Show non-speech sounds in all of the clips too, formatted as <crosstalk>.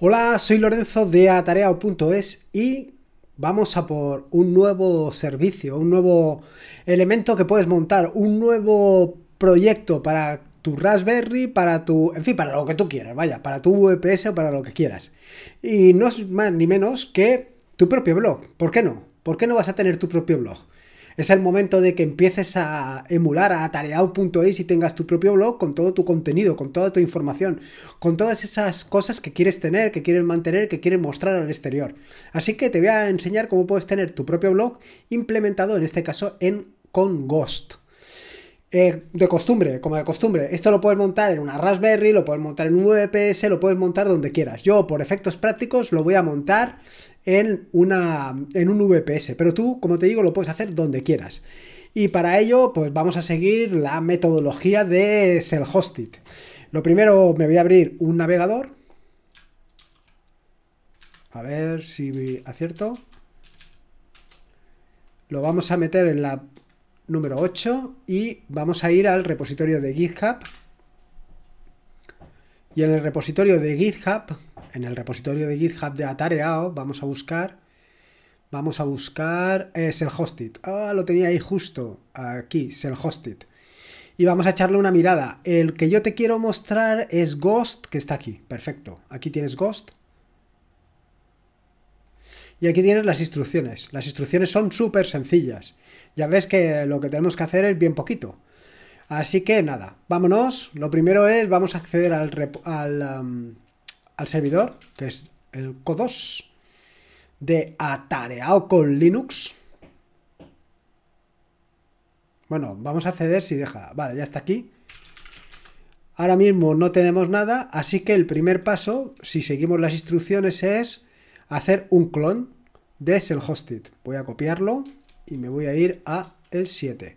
Hola, soy Lorenzo de atareao.es y vamos a por un nuevo servicio, un nuevo elemento que puedes montar, un nuevo proyecto para tu Raspberry, para tu, en fin, para lo que tú quieras, vaya, para tu VPS o para lo que quieras. Y no es más ni menos que tu propio blog. ¿Por qué no? ¿Por qué no vas a tener tu propio blog? Es el momento de que empieces a emular a atareado.es y tengas tu propio blog con todo tu contenido, con toda tu información, con todas esas cosas que quieres tener, que quieres mantener, que quieres mostrar al exterior. Así que te voy a enseñar cómo puedes tener tu propio blog implementado, en este caso, en con Ghost. Eh, de costumbre, como de costumbre. Esto lo puedes montar en una Raspberry, lo puedes montar en un VPS, lo puedes montar donde quieras. Yo, por efectos prácticos, lo voy a montar en, una, en un VPS. Pero tú, como te digo, lo puedes hacer donde quieras. Y para ello, pues vamos a seguir la metodología de self Lo primero, me voy a abrir un navegador. A ver si acierto. Lo vamos a meter en la número 8 y vamos a ir al repositorio de GitHub. Y en el repositorio de GitHub en el repositorio de GitHub de Atareao, vamos a buscar, vamos a buscar es eh, el hosted Ah, lo tenía ahí justo, aquí, es el hosted Y vamos a echarle una mirada. El que yo te quiero mostrar es Ghost, que está aquí, perfecto. Aquí tienes Ghost. Y aquí tienes las instrucciones. Las instrucciones son súper sencillas. Ya ves que lo que tenemos que hacer es bien poquito. Así que nada, vámonos. Lo primero es, vamos a acceder al, al servidor, que es el CO2, de atareado con Linux. Bueno, vamos a ceder si deja. Vale, ya está aquí. Ahora mismo no tenemos nada, así que el primer paso, si seguimos las instrucciones, es hacer un clon de el hosted Voy a copiarlo y me voy a ir a el 7.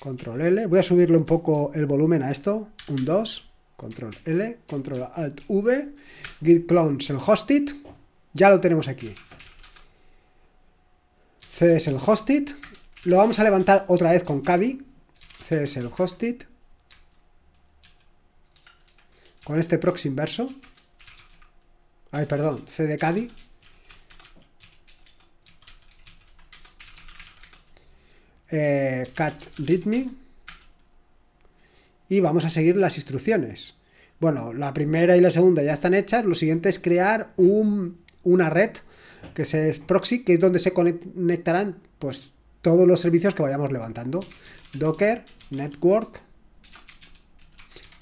Control L. Voy a subirle un poco el volumen a esto. Un 2. Control L, Control Alt V, Git Clones el hostit, ya lo tenemos aquí. CD es el hostit, lo vamos a levantar otra vez con Kadi, CD es el hostit, con este proxy inverso, ay perdón, CD Kadi, eh, cat readme, y vamos a seguir las instrucciones. Bueno, la primera y la segunda ya están hechas, lo siguiente es crear un, una red que es proxy, que es donde se conectarán pues, todos los servicios que vayamos levantando. Docker, network,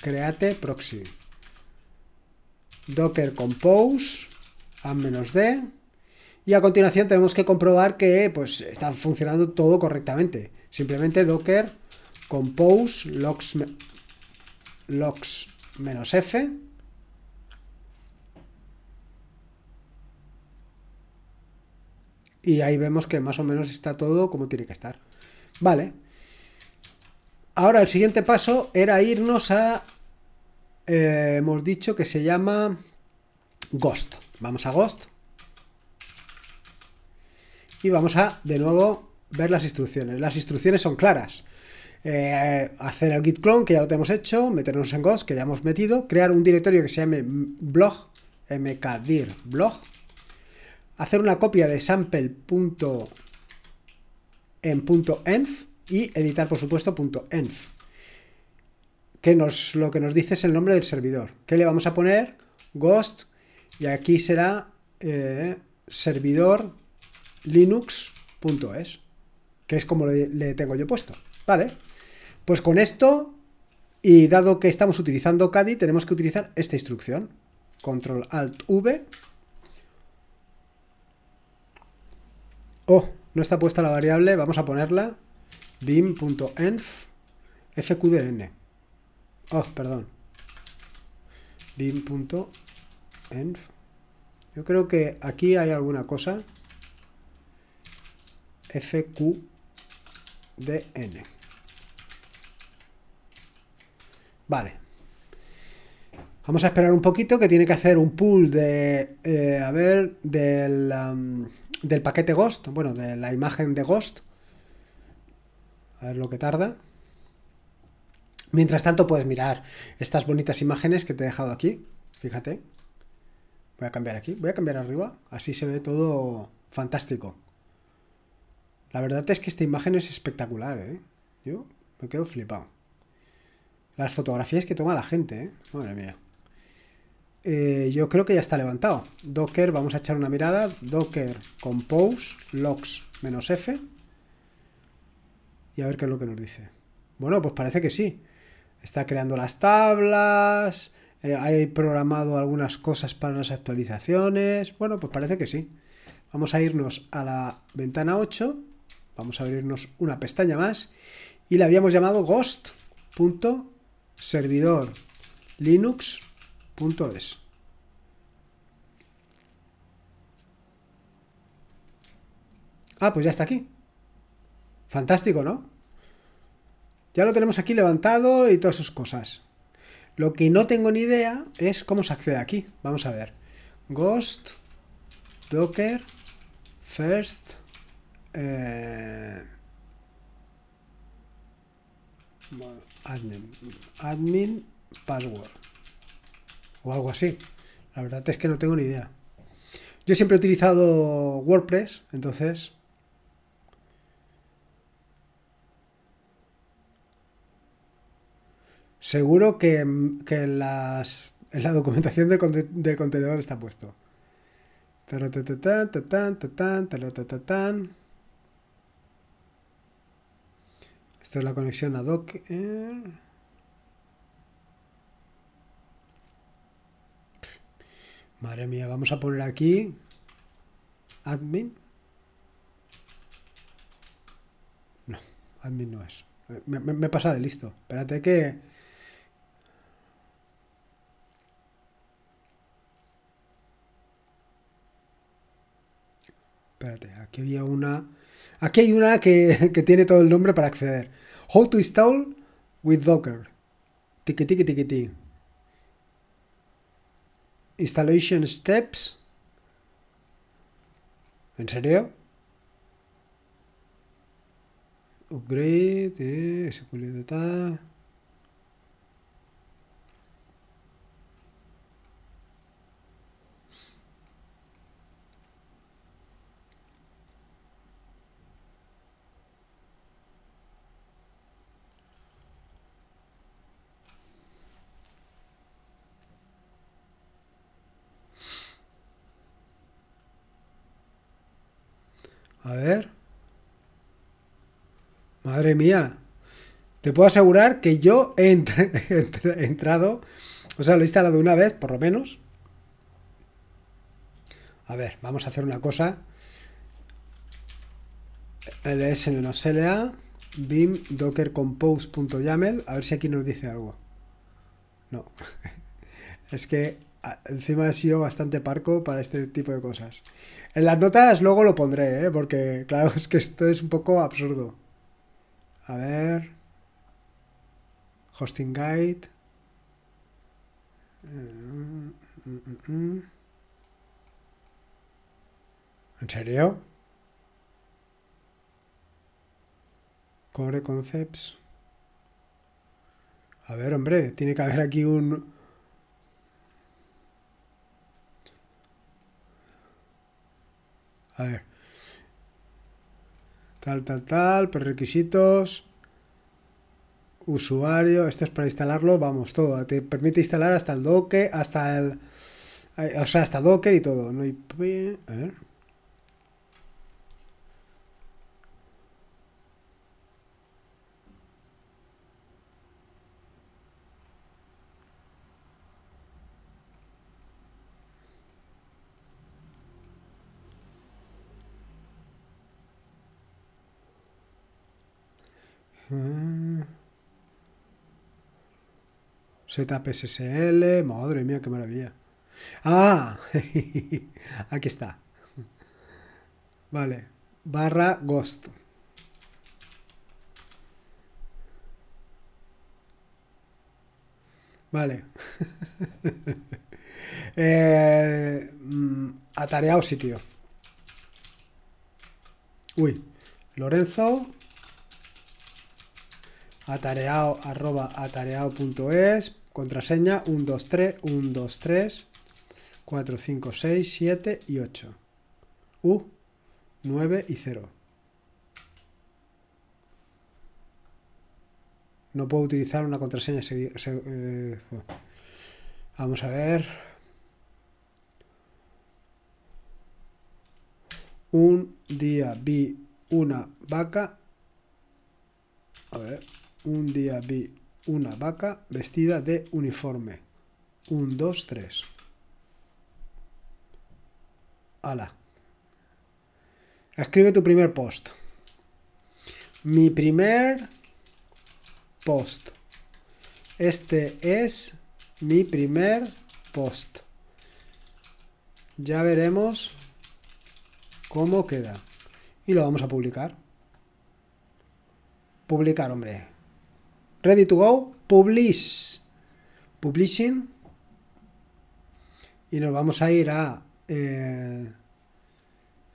create proxy. Docker compose, a-d. Y a continuación tenemos que comprobar que pues, está funcionando todo correctamente. Simplemente docker compose logs logs menos f y ahí vemos que más o menos está todo como tiene que estar vale ahora el siguiente paso era irnos a eh, hemos dicho que se llama Ghost. Vamos a Ghost. Y vamos a, de nuevo, ver las instrucciones. Las instrucciones son claras. Eh, hacer el git clone, que ya lo tenemos hecho, meternos en Ghost, que ya hemos metido, crear un directorio que se llame blog, mkdir blog, hacer una copia de sample.env y editar, por supuesto, .env, que nos, lo que nos dice es el nombre del servidor, que le vamos a poner Ghost, y aquí será eh, servidor linux.es, que es como le tengo yo puesto. Vale. Pues con esto, y dado que estamos utilizando CADI, tenemos que utilizar esta instrucción. Control Alt V. Oh, no está puesta la variable, vamos a ponerla. bim.env fqdn. Oh, perdón. bim.env. Yo creo que aquí hay alguna cosa. fqdn. Vale. Vamos a esperar un poquito que tiene que hacer un pull de, eh, a ver, del, paquete Ghost, bueno, de la imagen de Ghost. A ver lo que tarda. Mientras tanto puedes mirar estas bonitas imágenes que te he dejado aquí. Fíjate. Voy a cambiar aquí, voy a cambiar arriba. Así se ve todo fantástico. La verdad es que esta imagen es espectacular, ¿eh? Yo me quedo flipado. Las fotografías que toma la gente, ¿eh? Madre mía. Eh, yo creo que ya está levantado. Docker, vamos a echar una mirada. Docker, compose, logs, menos F. Y a ver qué es lo que nos dice. Bueno, pues parece que sí. Está creando las tablas. Eh, hay programado algunas cosas para las actualizaciones. Bueno, pues parece que sí. Vamos a irnos a la ventana 8. Vamos a abrirnos una pestaña más. Y la habíamos llamado ghost.com servidor linux.es. Ah, pues ya está aquí. Fantástico, ¿no? Ya lo tenemos aquí levantado y todas sus cosas. Lo que no tengo ni idea es cómo se accede aquí. Vamos a ver. Ghost, Docker, First, eh, admin, admin password o algo así. La verdad es que no tengo ni idea. Yo siempre he utilizado WordPress, entonces... Seguro que, en, las, la documentación del, contenedor está puesto. Esto es la conexión a Docker. Madre mía, vamos a poner aquí admin. No, admin no es. Me, me pasa de listo. Espérate que... Espérate, aquí había una... Aquí hay una <laughs> que, tiene todo el nombre para acceder. How to install with Docker. Tiki tiki tiki tiki. Installation steps. ¿En serio? Upgrade, eh, Data. ver. Madre mía. Te puedo asegurar que yo <laughs> he, entrado, o sea, lo he instalado una vez, por lo menos. A ver, vamos a hacer una cosa. ls l la bim docker compose.yaml, a ver si aquí nos dice algo. No. <laughs> es que encima ha sido bastante parco para este tipo de cosas. En las notas luego lo pondré, ¿eh? porque claro, <laughs> es que esto es un poco absurdo. A ver. Hosting Guide. Eh, mm, mm, mm, ¿En serio? Core Concepts. A ver, hombre, tiene que haber aquí un, A ver. Tal, tal, tal, requisitos Usuario, esto es para instalarlo, vamos, todo. Te permite instalar hasta el docker, hasta el... Eh, o sea, hasta docker y todo. No hay... A ver. L madre mía, qué maravilla. Ah, <laughs> aquí está. Vale, barra ghost. Vale. <laughs> eh, mm, atareado sitio. Uy, Lorenzo. Atareado arroba atareado.es Contraseña 1, 2, 3, 1, 2, 3, 4, 5, 6, 7 y 8. U, 9 y 0. No puedo utilizar una contraseña. Eh, vamos a ver. Un día vi una vaca. A ver. Un día vi una vaca vestida de uniforme. Un, dos, tres. Hala. Escribe tu primer post. Mi primer post. Este es mi primer post. Ya veremos cómo queda. Y lo vamos a publicar. Publicar, hombre. Ready to go, publish. Publishing. Y nos vamos a ir a... Eh,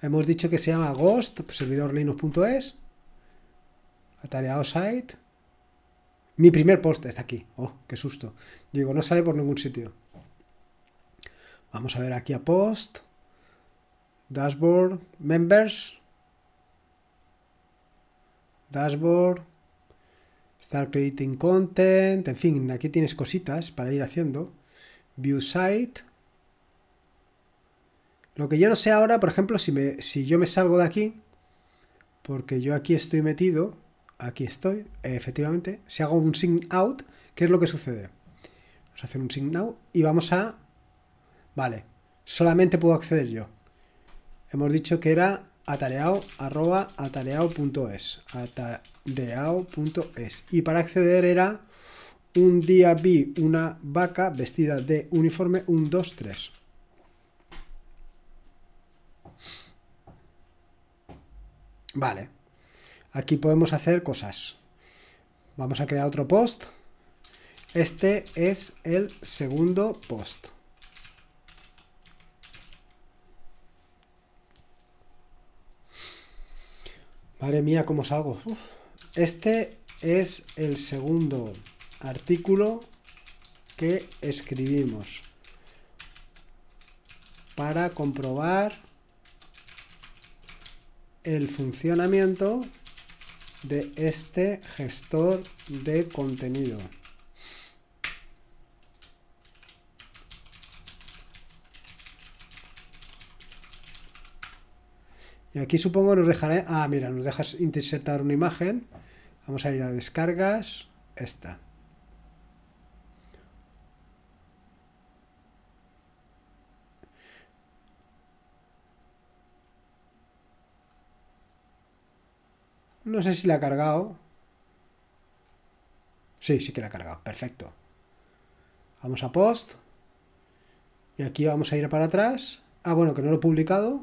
hemos dicho que se llama Ghost, pues, servidor linux.es. Atareado site. Mi primer post está aquí. Oh, qué susto. Yo digo, no sale por ningún sitio. Vamos a ver aquí a post. Dashboard, members. Dashboard. Start Creating Content, en fin, aquí tienes cositas para ir haciendo. View Site. Lo que yo no sé ahora, por ejemplo, si, me, si yo me salgo de aquí, porque yo aquí estoy metido, aquí estoy, efectivamente, si hago un sign out, ¿qué es lo que sucede? Vamos a hacer un sign out y vamos a... Vale, solamente puedo acceder yo. Hemos dicho que era y para acceder era un día vi una vaca vestida de uniforme un 2, vale aquí podemos hacer cosas vamos a crear otro post este es el segundo post Madre mía, ¿cómo salgo? Este es el segundo artículo que escribimos para comprobar el funcionamiento de este gestor de contenido. Y aquí supongo nos dejará... Ah, mira, nos dejas interceptar una imagen. Vamos a ir a descargas. Esta. No sé si la ha cargado. Sí, sí que la ha cargado. Perfecto. Vamos a post. Y aquí vamos a ir para atrás. Ah, bueno, que no lo he publicado.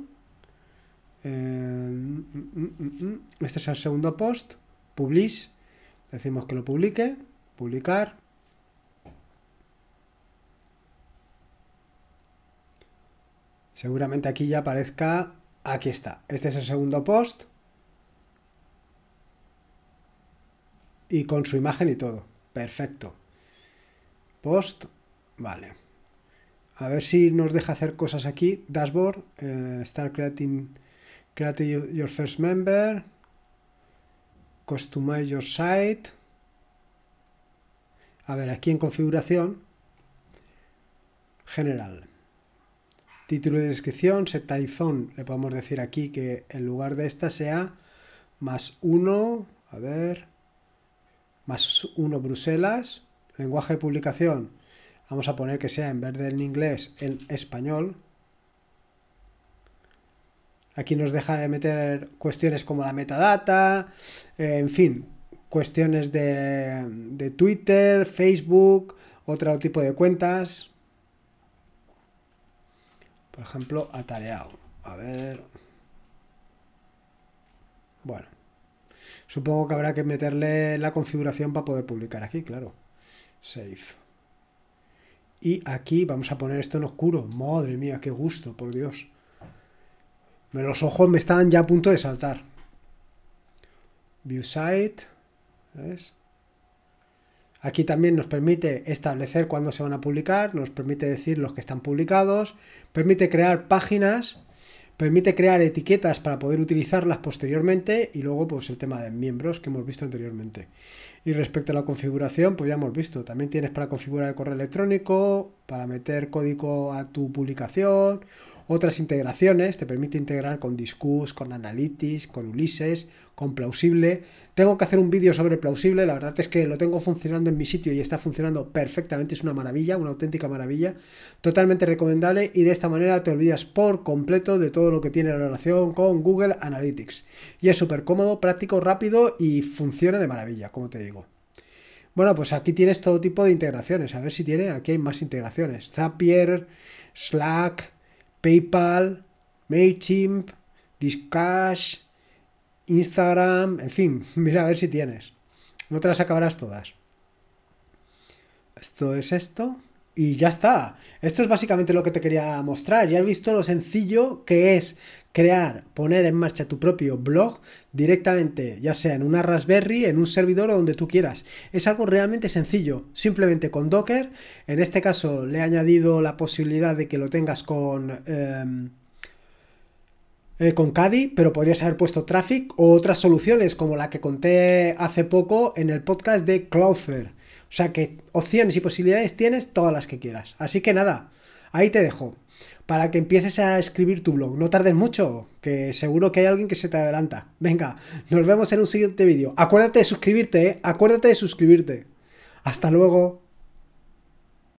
Eh, mm, mm, mm, este es el segundo post, publish, decimos que lo publique, publicar. Seguramente aquí ya aparezca, aquí está, este es el segundo post y con su imagen y todo, perfecto. Post, vale. A ver si nos deja hacer cosas aquí, dashboard, Star eh, start creating create your first member, customize your site. A ver, aquí en configuración, general. Título de descripción, set iPhone, le podemos decir aquí que en lugar de esta sea más uno a ver, más uno Bruselas, lenguaje de publicación, vamos a poner que sea en vez del inglés, en español, Aquí nos deja de meter cuestiones como la metadata, eh, en fin, cuestiones de, de Twitter, Facebook, otro tipo de cuentas. Por ejemplo, atareado. A ver. Bueno. Supongo que habrá que meterle la configuración para poder publicar aquí, claro. Save. Y aquí vamos a poner esto en oscuro. Madre mía, qué gusto, por Dios. Los ojos me están ya a punto de saltar. View Aquí también nos permite establecer cuándo se van a publicar, nos permite decir los que están publicados, permite crear páginas, permite crear etiquetas para poder utilizarlas posteriormente y luego pues el tema de miembros que hemos visto anteriormente. Y respecto a la configuración, pues ya hemos visto, también tienes para configurar el correo electrónico, para meter código a tu publicación, otras integraciones, te permite integrar con Discus, con Analytics, con Ulises, con Plausible. Tengo que hacer un vídeo sobre Plausible, la verdad es que lo tengo funcionando en mi sitio y está funcionando perfectamente, es una maravilla, una auténtica maravilla, totalmente recomendable y de esta manera te olvidas por completo de todo lo que tiene relación con Google Analytics. Y es súper cómodo, práctico, rápido y funciona de maravilla, como te digo. Bueno, pues aquí tienes todo tipo de integraciones. A ver si tiene. Aquí hay más integraciones. Zapier, Slack, PayPal, MailChimp, Discash, Instagram, en fin, <laughs> mira a ver si tienes. No te las acabarás todas. Esto es esto. Y ya está. Esto es básicamente lo que te quería mostrar. Ya has visto lo sencillo que es crear, poner en marcha tu propio blog directamente, ya sea en una Raspberry, en un servidor o donde tú quieras. Es algo realmente sencillo, simplemente con Docker. En este caso le he añadido la posibilidad de que lo tengas con... Em, eh, con Cadi, pero podrías haber puesto Traffic o otras soluciones como la que conté hace poco en el podcast de Cloudflare. O sea que opciones y posibilidades tienes todas las que quieras. Así que nada, ahí te dejo para que empieces a escribir tu blog. No tardes mucho, que seguro que hay alguien que se te adelanta. Venga, nos vemos en un siguiente vídeo. Acuérdate de suscribirte, ¿eh? acuérdate de suscribirte. Hasta luego.